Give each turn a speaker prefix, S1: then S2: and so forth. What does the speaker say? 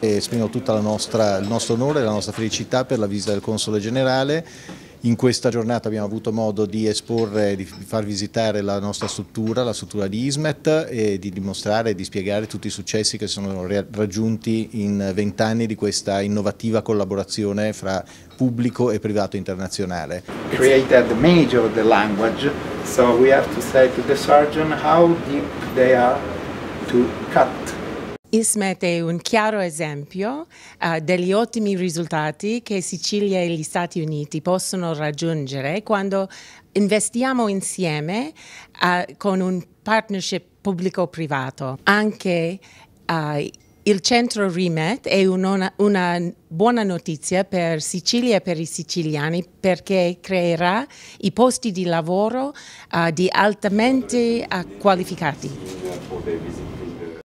S1: Esprimo tutto il nostro onore e la nostra felicità per la visita del Console Generale. In questa giornata abbiamo avuto modo di esporre, di far visitare la nostra struttura, la struttura di ISMET e di dimostrare e di spiegare tutti i successi che sono raggiunti in vent'anni di questa innovativa collaborazione fra pubblico e privato internazionale.
S2: Created the major of the language, so we have to say to
S1: the surgeon how deep they are to cut
S2: ISMET è un chiaro esempio uh, degli ottimi risultati che Sicilia e gli Stati Uniti possono raggiungere quando investiamo insieme uh, con un partnership pubblico-privato. Anche uh, il centro RIMET è una, una, buona notizia per Sicilia e per i siciliani perché creerà i posti di lavoro uh, di altamente uh, qualificati.